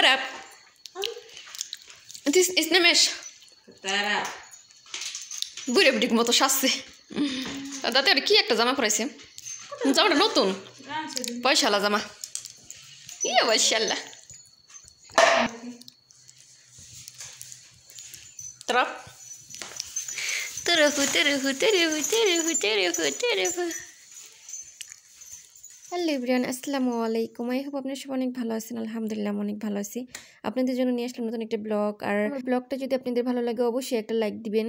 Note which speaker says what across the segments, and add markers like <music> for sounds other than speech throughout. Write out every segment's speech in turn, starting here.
Speaker 1: shut up. Huh? This is Nimesh. Bure bdik moto shasse. Da te ki ekta jama zama Jama ta notun. Paisha păi la jama. Ye washalla. Tara. Tara hu tara hu tara hu tara hu tara hu tara hu. Hello ইব্রিয়ান আসসালামু আলাইকুম I hope আপনার সব অনেক ভালো আছেন আলহামদুলিল্লাহ অনেক ভালো আছি আপনাদের জন্য নিয়ে আসলাম নতুন একটা ব্লগ আর ব্লগটা যদি আপনাদের ভালো লাগে অবশ্যই একটা লাইক দিবেন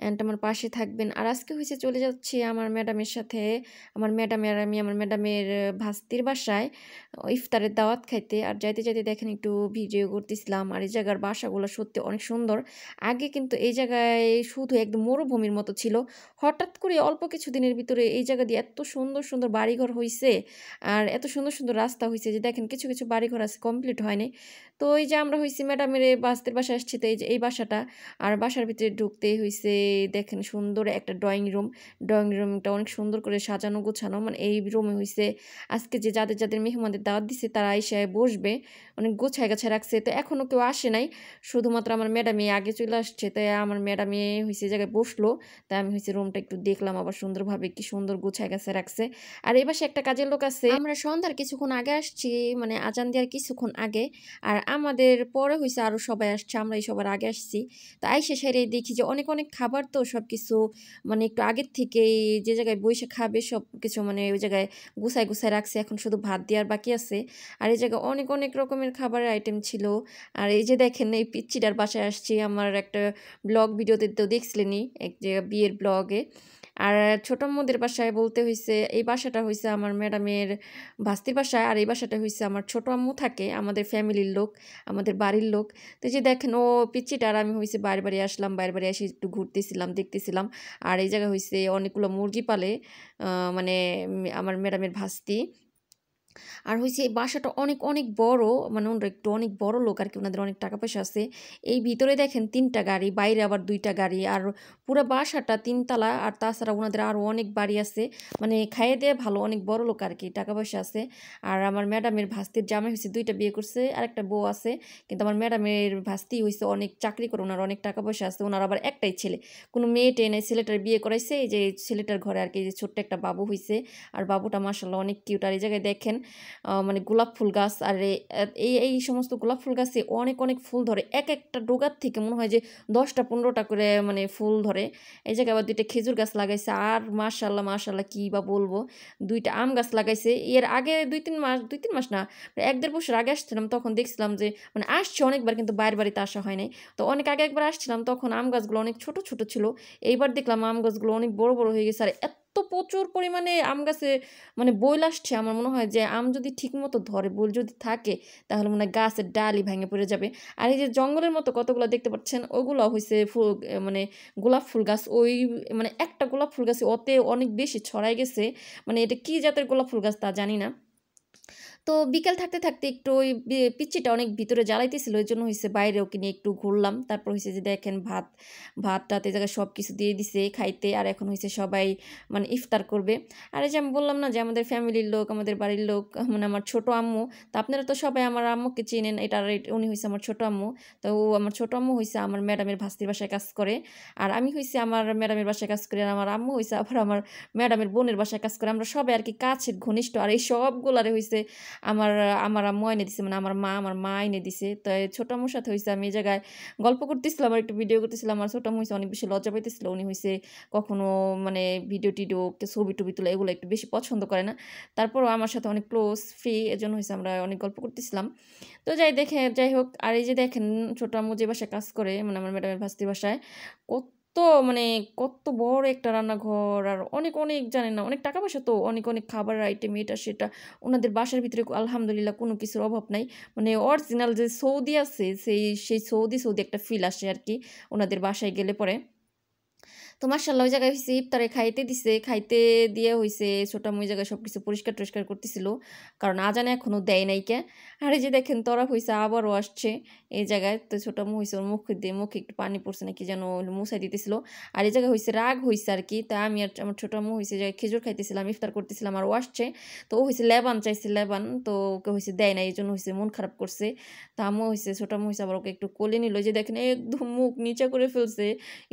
Speaker 1: অ্যান্ড আমার পাশে থাকবেন আর আজকে হয়েছে চলে যাচ্ছি আমার ম্যাডামের সাথে আমার ম্যাডাম আর আমি আমার ম্যাডামের ভাস্তির বাসায় ইফতারের দাওয়াত খাইতে আর যাইতে যাইতে দেখেন একটু ভিডিও করতেছিলাম আর এই জায়গার বাসাগুলো সত্যি অনেক সুন্দর আগে কিন্তু এই জায়গায় শুধু একদম মরুভূমির মতো ছিল হঠাৎ করে অল্প কিছু দিনের ভিতরে এই জায়গা দিয়ে এত সুন্দর সুন্দর বাড়িঘর হয়েছে আর এত সুন্দর সুন্দর রাস্তা হয়েছে যে দেখেন কিছু কিছু বাড়িঘর আছে কমপ্লিট হয়নি তো এই যে আমরা হয়েছি ম্যাডামের বাস্তের বাসায় আসছি তো এই যে এই বাসাটা আর বাসার ভিতরে ঢুকতেই হয়েছে দেখেন সুন্দর একটা ড্রয়িং রুম ড্রয়িং রুমটা অনেক সুন্দর করে সাজানো গোছানো মানে এই রুমে হয়েছে আজকে যে যাদের যাদের মেহমানদের দাওয়াত দিছে তারা এসে বসবে অনেক মানে গোছায় গাছায় রাখছে তো এখনও কেউ আসে নাই শুধুমাত্র আমার ম্যাডামে আগে চলে আসছে তো আমার ম্যাডামে হয়েছে জায়গায় বসলো তাই আমি হয়েছে রুমটা একটু দেখলাম আবার সুন্দরভাবে কি সুন্দর গোছায় গাছে রাখছে আর এবার সে একটা কাজের লোক আছে আমরা সন্ধ্যার কিছুক্ষণ আগে আসছি মানে আজান দেওয়ার কিছুক্ষণ আগে আর আমাদের পরে হয়েছে আরও সবাই আসছে আমরা এই সবার আগে আসছি তো আইসে সেরে দেখি যে অনেক অনেক খাবার তো সব কিছু মানে একটু আগের থেকেই যে জায়গায় বসে খাবে সব কিছু মানে ওই জায়গায় গুছায় গুছায় রাখছে এখন শুধু ভাত দেওয়ার বাকি আছে আর এই জায়গায় অনেক অনেক রকমের ধরনের খাবারের আইটেম ছিল আর এই যে দেখেন এই পিচ্চিটার বাসায় আসছি আমার একটা ব্লগ ভিডিওতে তো দেখছিলেনি এক যে বিয়ের ব্লগে আর ছোট মোদের বাসায় বলতে হয়েছে এই বাসাটা হয়েছে আমার ম্যাডামের ভাস্তির বাসায় আর এই বাসাটা হয়েছে আমার ছোট আম্মু থাকে আমাদের ফ্যামিলির লোক আমাদের বাড়ির লোক তো যে দেখেন ও পিচ্ছিটা আমি হয়েছে বাইরে বাড়ি আসলাম বাইরে বাড়ি এসে একটু ঘুরতেছিলাম দেখতেছিলাম আর এই জায়গায় হয়েছে অনেকগুলো মুরগি পালে মানে আমার ম্যাডামের ভাস্তি আর হয়েছে এই বাসাটা অনেক অনেক বড় মানে ওনারা একটু অনেক বড় লোক আর কি ওনাদের অনেক টাকা পয়সা আছে এই ভিতরে দেখেন তিনটা গাড়ি বাইরে আবার দুইটা গাড়ি আর পুরো বাসাটা তিনতলা আর তাছাড়া ওনাদের আরও অনেক বাড়ি আছে মানে খাইয়ে দেয়া ভালো অনেক বড় লোক আর কি টাকা পয়সা আছে আর আমার ম্যাডামের ভাস্তির জামাই হয়েছে দুইটা বিয়ে করছে আর একটা বউ আছে কিন্তু আমার ম্যাডামের ভাস্তি হয়েছে অনেক চাকরি করে ওনার অনেক টাকা পয়সা আছে ওনার আবার একটাই ছেলে কোনো মেয়ে টেনে ছেলেটার বিয়ে করাইছে এই যে ছেলেটার ঘরে আর কি যে ছোট্ট একটা বাবু হয়েছে আর বাবুটা মাসাল্লাহ অনেক কিউট আর এই জায়গায় দেখেন মানে গোলাপ ফুল গাছ আর এই এই সমস্ত গোলাপ ফুল গাছে অনেক অনেক ফুল ধরে এক একটা ডোগার থেকে মনে হয় যে দশটা পনেরোটা করে মানে ফুল ধরে এই জায়গায় আবার দুইটা খেজুর গাছ লাগাইছে আর মার্শাল্লাহ মার্শাল্লাহ কী বা বলবো দুইটা আম গাছ লাগাইছে এর আগে দুই তিন মাস দুই তিন মাস না এক দেড় বছর আগে আসছিলাম তখন দেখছিলাম যে মানে আসছে অনেকবার কিন্তু বাইরের বাড়িতে আসা হয় নাই তো অনেক আগে একবার আসছিলাম তখন আম গাছগুলো অনেক ছোট ছোট ছিল এইবার দেখলাম আম গাছগুলো অনেক বড় বড় হয়ে গেছে আর এত এত প্রচুর পরিমাণে আম গাছে মানে বইল আসছে আমার মনে হয় যে আম যদি ঠিকমতো ধরে বইল যদি থাকে তাহলে মনে হয় গাছের ডালই ভেঙে পড়ে যাবে আর এই যে জঙ্গলের মতো কতগুলো দেখতে পাচ্ছেন ওগুলো হয়েছে ফুল মানে গোলাপ ফুল গাছ ওই মানে একটা গোলাপ ফুল গাছে ওতে অনেক বেশি ছড়াই গেছে মানে এটা কি জাতের গোলাপ ফুল গাছ তা জানি না তো বিকেল থাকতে থাকতে একটু ওই পিচ্ছিটা অনেক ভিতরে জ্বালাইতেছিল ওই জন্য হয়েছে বাইরে ওকে নিয়ে একটু ঘুরলাম তারপর হয়েছে যে দেখেন ভাত ভাতটাতে জায়গায় সব কিছু দিয়ে দিছে খাইতে আর এখন হয়েছে সবাই মানে ইফতার করবে আর এই যে আমি বললাম না যে আমাদের ফ্যামিলির লোক আমাদের বাড়ির লোক <laughs> মানে আমার ছোট আম্মু তো আপনারা তো সবাই আমার আম্মুকে চেনেন এটা উনি হয়েছে আমার ছোট আম্মু তো ও আমার ছোট আম্মু হয়েছে আমার ম্যাডামের ভাস্তির বাসায় কাজ করে আর আমি হয়েছে আমার ম্যাডামের বাসায় কাজ করে আর আমার আম্মু হয়েছে আবার আমার ম্যাডামের বোনের বাসায় কাজ করে আমরা সবাই আর কি কাছের ঘনিষ্ঠ আর এই সবগুলারে হয়েছে আমার আমার আম্মু এনে দিছে মানে আমার মা আমার মা এনে দিছে তো ছোটো আম্মুর সাথে হয়েছে আমি এই জায়গায় গল্প করতেছিলাম আর একটু ভিডিও করতেছিলাম আমার ছোটো আম্মু হয়েছে অনেক বেশি লজ্জা পাইতেছিল উনি হয়েছে কখনো মানে ভিডিও টিডিও ছবি টুবি তোলা এগুলো একটু বেশি পছন্দ করে না তারপরও আমার সাথে অনেক ক্লোজ ফ্রি এজন্য হয়েছে আমরা অনেক গল্প করতেছিলাম তো যাই দেখে যাই হোক আর এই যে দেখেন ছোটো আম্মু যে বাসায় কাজ করে মানে আমার ম্যাডামের ভাস্তি বাসায় কত তো মানে কত বড় একটা রান্নাঘর আর অনেক অনেক জানেন না অনেক টাকা পয়সা তো অনেক অনেক খাবার আইটেম এটা সেটা ওনাদের বাসার ভিতরে আলহামদুলিল্লাহ কোনো কিছুর অভাব নাই মানে অরিজিনাল যে সৌদি আছে সেই সেই সৌদি সৌদি একটা ফিল আসে আর কি ওনাদের বাসায় গেলে পরে তো মার্শাল্লাহ ওই জায়গায় হয়েছে ইফতারে খাইতে দিছে খাইতে দিয়ে হয়েছে ছোটা ওই জায়গায় সব কিছু পরিষ্কার টরিষ্কার করতেছিল কারণ আজানে এখনও দেয় নাই কে আর এই যে দেখেন তরা হয়েছে আবারও আসছে এই জায়গায় তো ছোটা মু হয়েছে ওর মুখ দিয়ে মুখে একটু পানি পড়ছে নাকি যেন মুছাই দিতেছিল আর এই জায়গায় হয়েছে রাগ হয়েছে আর কি তা আমি আর আমার ছোটো মু হয়েছে যে খেজুর খাইতেছিলাম ইফতার করতেছিলাম আর ও আসছে তো ও হয়েছে লেবান চাইছে লেবান তো ওকে হয়েছে দেয় নাই এই জন্য হয়েছে মন খারাপ করছে তা আমও হয়েছে ছোটা মু হয়েছে আবার ওকে একটু কোলে নিল যে দেখেন একদম মুখ নিচা করে ফেলছে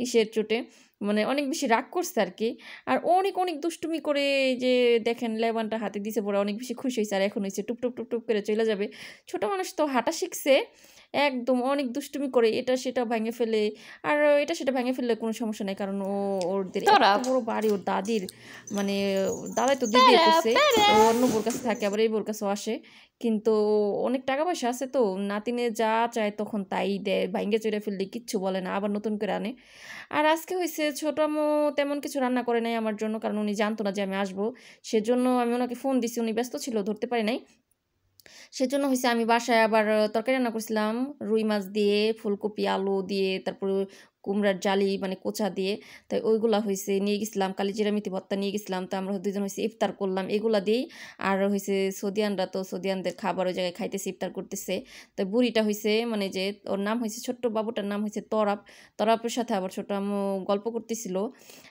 Speaker 1: ইসের চোটে মানে অনেক বেশি রাগ করছে আর কি আর অনেক অনেক দুষ্টুমি করে যে দেখেন লেবানটা হাতে দিছে পরে অনেক বেশি খুশি হয়েছে আর এখন হয়েছে টুপ টুপ টুপ টুপ করে চলে যাবে ছোট মানুষ তো হাঁটা শিখছে একদম অনেক দুষ্টুমি করে এটা সেটা ভেঙে ফেলে আর এটা সেটা ভেঙে ফেললে কোনো সমস্যা নাই কারণ ও ওদের বড় বাড়ি ওর দাদির মানে দাদাই তো দিদি করছে অন্য বোর কাছে থাকে আবার এই বোর কাছে আসে কিন্তু অনেক টাকা পয়সা আছে তো নাতিনে যা চায় তখন তাই দেয় ভাইঙ্গে চড়ে ফেললে কিচ্ছু বলে না আবার নতুন করে আনে আর আজকে হয়েছে ছোট ছোটামো তেমন কিছু রান্না করে নাই আমার জন্য কারণ উনি জানতো না যে আমি আসবো সেজন্য আমি ওনাকে ফোন দিছি উনি ব্যস্ত ছিল ধরতে পারি নাই সেজন্য হয়েছে আমি বাসায় আবার তরকারি রান্না করছিলাম রুই মাছ দিয়ে ফুলকপি আলু দিয়ে তারপরে কুমড়ার জালি মানে কোচা দিয়ে তাই ওইগুলা হয়েছে নিয়ে গেছিলাম কালি মিথি ভত্তা নিয়ে গেছিলাম তো আমরা দুজন হয়েছে ইফতার করলাম এগুলা দিয়েই আর হয়েছে সৌদিয়ানরা তো সৌদিয়ানদের খাবার ওই জায়গায় খাইতেছে ইফতার করতেছে তো বুড়িটা হয়েছে মানে যে ওর নাম হয়েছে ছোট্ট বাবুটার নাম হয়েছে তরাপ তরাপের সাথে আবার ছোট আমি গল্প করতেছিল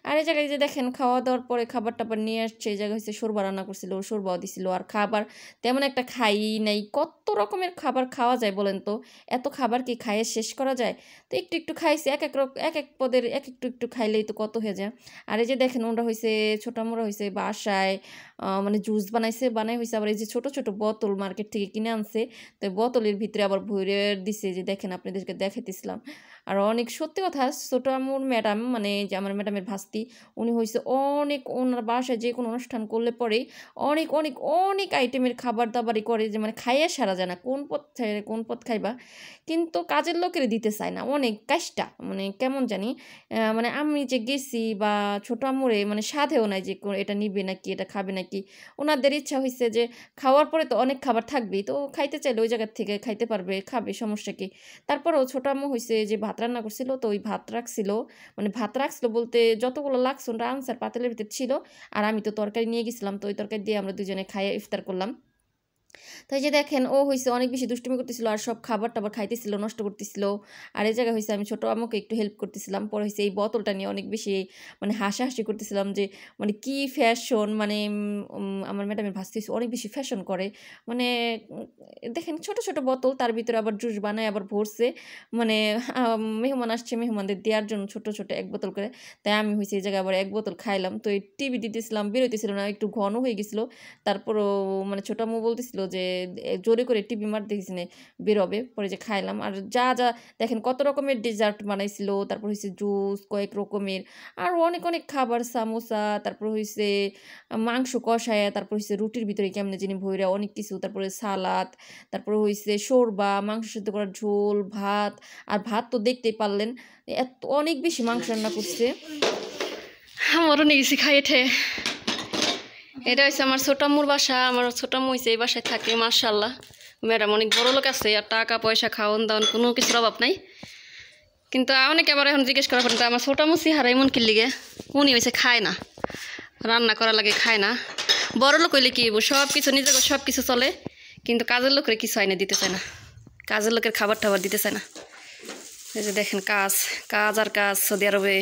Speaker 1: আর এই জায়গায় যে দেখেন খাওয়া দাওয়ার পরে খাবার টাবার নিয়ে আসছে এই জায়গায় হয়েছে সরবা রান্না করছিল সরবাও দিছিল আর খাবার তেমন একটা খাই নাই কত রকমের খাবার খাওয়া যায় বলেন তো এত খাবার কি খাইয়ে শেষ করা যায় তো একটু একটু খাইছে এক এক এক এক পদের এক একটু একটু খাইলেই তো কত হয়ে যায় আর এই যে দেখেন ওরা হয়েছে ছোটো মোরা হয়েছে বাসায় মানে জুস বানাইছে বানাই হয়েছে আবার এই যে ছোট ছোট বোতল মার্কেট থেকে কিনে আনছে তো বোতলের ভিতরে আবার ভরে দিছে যে দেখেন আপনাদেরকে দেখাইতেছিলাম আর অনেক সত্যি কথা ছোটামুর ম্যাডাম মানে যে আমার ম্যাডামের ভাস্তি উনি হয়েছে অনেক ওনার বাসায় যে কোনো অনুষ্ঠান করলে পরে অনেক অনেক অনেক আইটেমের খাবার দাবারই করে যে মানে খাইয়ে সারা যায় না কোন পথ কোন পথ খাইবা কিন্তু কাজের লোকের দিতে চায় না অনেক কাজটা মানে কেমন জানি মানে আমি যে গেছি বা ছোট আমরে মানে সাধেও নাই যে এটা নিবে নাকি এটা খাবে নাকি ওনাদের ইচ্ছা হয়েছে যে খাওয়ার পরে তো অনেক খাবার থাকবেই তো খাইতে চাইলে ওই জায়গার থেকে খাইতে পারবে খাবে সমস্যা কি তারপরেও ছোট আমু হয়েছে যে ভাত রান্না করছিল তো ওই ভাত রাখছিল মানে ভাত রাখছিল বলতে যতগুলো লাগছিল আনসার পাতিলের ভিতরে ছিল আর আমি তো তরকারি নিয়ে গেছিলাম তো ওই তরকারি দিয়ে আমরা দুজনে খাইয়ে ইফতার করলাম তো এই যে দেখেন ও হয়েছে অনেক বেশি দুষ্টুমি করতেছিল আর সব খাবার টাবার খাইতেছিল নষ্ট করতেছিল আর এই জায়গায় হয়েছে আমি ছোট আমাকে একটু হেল্প করতেছিলাম পরে হয়েছে এই বোতলটা নিয়ে অনেক বেশি মানে হাসাহাসি করতেছিলাম যে মানে কি ফ্যাশন মানে আমার ম্যাডামের ভাস্তি অনেক বেশি ফ্যাশন করে মানে দেখেন ছোট ছোট বোতল তার ভিতরে আবার জুস বানায় আবার ভরছে মানে মেহমান আসছে মেহমানদের দেওয়ার জন্য ছোট ছোট এক বোতল করে তাই আমি হয়েছে এই জায়গায় আবার এক বোতল খাইলাম তো এই টিভি দিতেছিলাম বেরোতেছিল না একটু ঘন হয়ে গেছিলো তারপরও মানে ছোটো বলতেছিল যে জোরে করে টিভি মার দেখেছি বেরোবে পরে যে খাইলাম আর যা যা দেখেন কত রকমের ডেজার্ট বানাইছিল তারপর হয়েছে জুস কয়েক রকমের আর অনেক অনেক খাবার সামোসা তারপর হয়েছে মাংস কষায় তারপর হয়েছে রুটির ভিতরে কেমনে যিনি ভৈরা অনেক কিছু তারপরে সালাদ তারপর হয়েছে শোরবা মাংস সেদ্ধ করার ঝোল ভাত আর ভাত তো দেখতেই পারলেন এত অনেক বেশি মাংস রান্না করছে আমারও নিয়েছি খাইয়ে এটা হচ্ছে আমার ছোটাম্মুর বাসা আমার ছোটাম্মু হয়েছে এই বাসায় থাকে মার্শাল্লাহ ম্যাডাম অনেক বড় লোক আছে আর টাকা পয়সা খাওয়ান দাওয়ান কোনো কিছুর অভাব নাই কিন্তু অনেকে আবার এখন জিজ্ঞেস করা পড়েন আমার ছোটাম্মু সিহারা এমন লিগে উনি হয়েছে খায় না রান্না করা লাগে খায় না বড় লোক হইলে কি সব কিছু নিজের সব কিছু চলে কিন্তু কাজের লোকের কিছু হয় না দিতে চায় না কাজের লোকের খাবার টাবার দিতে চায় না এই যে দেখেন কাজ কাজ আর কাজ সৌদি আরবে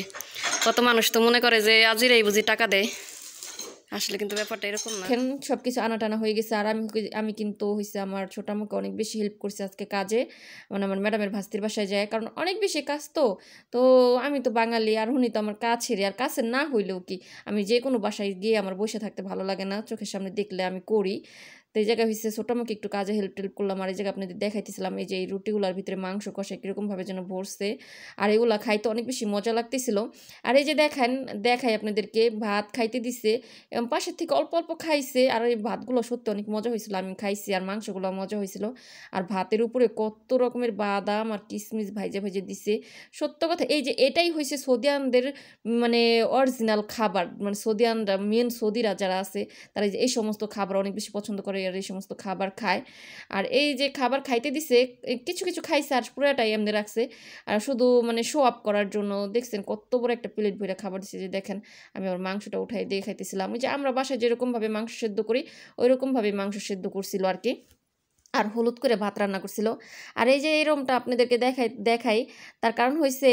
Speaker 1: কত মানুষ তো মনে করে যে আজিরাই এই বুঝি টাকা দেয় আসলে কিন্তু ব্যাপারটা এরকম না এখন সবকিছু আনাটানা হয়ে গেছে আর আমি আমি কিন্তু হইছে আমার ছোট আমাকে অনেক বেশি হেল্প করছে আজকে কাজে মানে আমার ম্যাডামের ভাস্তির বাসায় যায় কারণ অনেক বেশি কাজ তো তো আমি তো বাঙালি আর হুনি তো আমার কাজ ছেড়ে আর কাছে না হইলেও কি আমি যে কোনো বাসায় গিয়ে আমার বসে থাকতে ভালো লাগে না চোখের সামনে দেখলে আমি করি তো এই জায়গায় হয়েছে ছোটো আমাকে একটু কাজে হেল্প টেল্প করলাম আর এই জায়গায় আপনাদের দেখাইতেছিলাম এই যে এই রুটিগুলোর ভিতরে মাংস কষা কীরকমভাবে যেন ভরছে আর এগুলো খাইতে অনেক বেশি মজা লাগতেছিল আর এই যে দেখেন দেখাই আপনাদেরকে ভাত খাইতে দিছে এবং পাশের থেকে অল্প অল্প খাইছে আর এই ভাতগুলো সত্যি অনেক মজা হয়েছিল আমি খাইছি আর মাংসগুলো মজা হয়েছিল আর ভাতের উপরে কত রকমের বাদাম আর কিশমিশ ভাইজে ভাইজে দিছে সত্য কথা এই যে এটাই হয়েছে সৌদিয়ানদের মানে অরিজিনাল খাবার মানে সৌদিয়ানরা মেন সৌদিরা যারা আছে তারা এই সমস্ত খাবার অনেক বেশি পছন্দ করে আর এই সমস্ত খাবার খায় আর এই যে খাবার খাইতে দিছে কিছু কিছু খাইছে আর পুরোটাই এমনি রাখছে আর শুধু মানে শো আপ করার জন্য দেখছেন কত বড় একটা প্লেট ভরে খাবার দিছে যে দেখেন আমি আমার মাংসটা উঠাই দিয়ে খাইতেছিলাম ওই যে আমরা বাসায় যেরকমভাবে মাংস সেদ্ধ করি ওই রকমভাবে মাংস সেদ্ধ করছিল আর কি আর হলুদ করে ভাত রান্না করছিল আর এই যে এই রুমটা আপনাদেরকে দেখাই দেখাই তার কারণ হয়েছে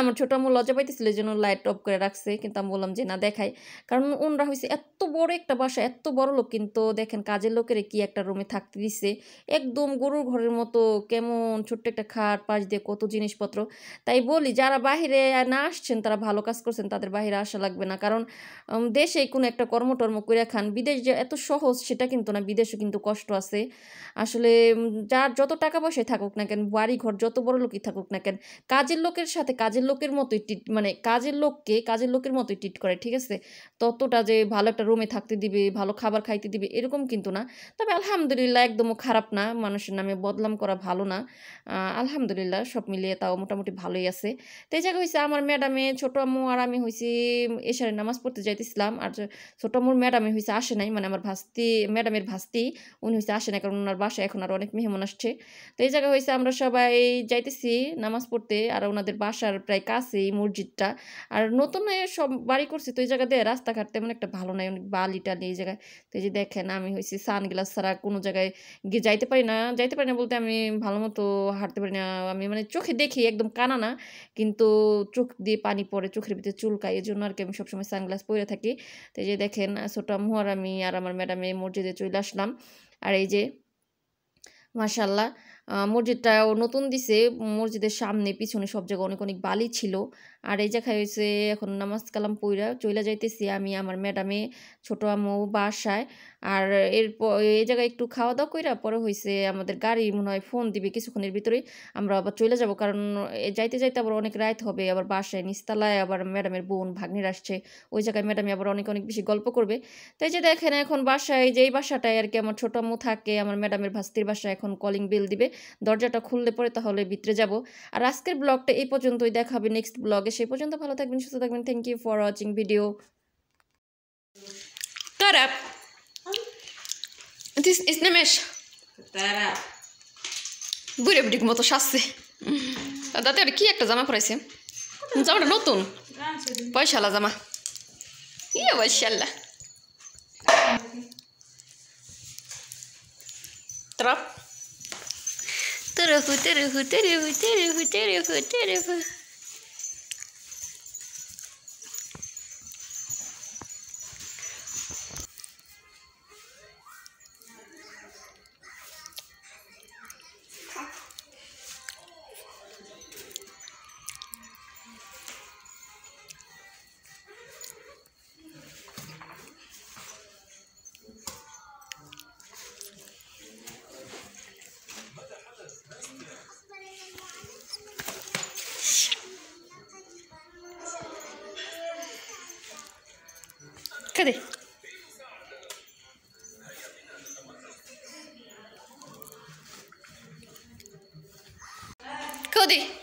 Speaker 1: আমার ছোট আমার লজ্জা পাইতেছিল যেন লাইট অফ করে রাখছে কিন্তু আমি বললাম যে না দেখাই কারণ ওনরা হয়েছে এত বড় একটা বাসা এত বড় লোক কিন্তু দেখেন কাজের লোকের কি একটা রুমে থাকতে দিচ্ছে একদম গরুর ঘরের মতো কেমন ছোট্ট একটা খাট পাশ দিয়ে কত জিনিসপত্র তাই বলি যারা বাহিরে না আসছেন তারা ভালো কাজ করছেন তাদের বাহিরে আসা লাগবে না কারণ দেশে কোনো একটা কর্মটর্ম করে খান বিদেশ যে এত সহজ সেটা কিন্তু না বিদেশও কিন্তু কষ্ট আছে আসলে আসলে যার যত টাকা পয়সায় থাকুক না কেন বাড়ি ঘর যত বড় লোকই থাকুক না কেন কাজের লোকের সাথে কাজের লোকের মতোই ট্রিট মানে কাজের লোককে কাজের লোকের মতোই ট্রিট করে ঠিক আছে ততটা যে ভালো একটা রুমে থাকতে দিবে ভালো খাবার খাইতে দিবে এরকম কিন্তু না তবে আলহামদুলিল্লাহ একদমও খারাপ না মানুষের নামে বদলাম করা ভালো না আলহামদুলিল্লাহ সব মিলিয়ে তাও মোটামুটি ভালোই আছে তো এই জায়গায় হয়েছে আমার ম্যাডামে ছোটো আম্মু আর আমি হয়েছি এশারে নামাজ পড়তে যাইতেছিলাম আর ছোটো আম্মুর ম্যাডামে হয়েছে আসে নাই মানে আমার ভাস্তি ম্যাডামের ভাস্তি উনি হয়েছে আসে না কারণ ওনার বাসায় এখন আর অনেক মেহমান আসছে তো এই জায়গা হয়েছে আমরা সবাই যাইতেছি নামাজ পড়তে আর ওনাদের বাসার প্রায় কাছেই মসজিদটা আর নতুন সব বাড়ি করছি তো এই জায়গাতে রাস্তাঘাট তেমন একটা ভালো নাই অনেক বালি টালি এই জায়গায় তো এই যে দেখেন আমি হয়েছি সানগ্লাস ছাড়া কোনো জায়গায় গিয়ে যাইতে পারি না যাইতে পারি না বলতে আমি ভালো মতো হাঁটতে পারি না আমি মানে চোখে দেখি একদম কানা না কিন্তু চোখ দিয়ে পানি পড়ে চোখের ভিতরে চুলকায় এই জন্য আর কি আমি সবসময় সানগ্লাস পরে থাকি তো এই যে দেখেন ছোটো মোহর আমি আর আমার ম্যাডামে মসজিদে চলে আসলাম আর এই যে মাসাল্লাহ মসজিদটাও নতুন দিছে মসজিদের সামনে পিছনে সব জায়গায় অনেক অনেক বালি ছিল আর এই যে হয়েছে এখন নামাজ কালাম পইরা চইলা যাইতেছি আমি আমার ম্যাডামে ছোট আমু বাসায় আর এর এই জায়গায় একটু খাওয়া দাওয়া কইরা পরে হয়েছে আমাদের গাড়ি মনে হয় ফোন দিবে কিছুক্ষণের ভিতরে আমরা আবার চলে যাব কারণ যাইতে যাইতে আবার অনেক রাত হবে আবার বাসায় নিস্তালায় আবার ম্যাডামের বোন ভাগ্নির আসছে ওই জায়গায় ম্যাডামে আবার অনেক অনেক বেশি গল্প করবে তাই যে দেখেন এখন বাসায় যেই বাসাটায় আর কি আমার ছোট আমু থাকে আমার ম্যাডামের ভাস্তির বাসায় এখন কলিং বিল দিবে দরজাটা খুললে পরে তাহলে ভিতরে যাব আর আজকের ব্লগটা এই পর্যন্তই দেখাবে নেক্সট ব্লগে সে পর্যন্ত ভালো থাকবেন সুস্থ থাকবেন thank you for watching video Tarap. This is Nemesh. বুড়ে বুড়ির মতো শাস্তি দাদা কি একটা জামা পরাইছে জামাটা নতুন পয়সালা জামা ইয়ে পয়সাল্লা তরফ তরফ তরফ তরফ তরফ তরফ Cadê? Cadê?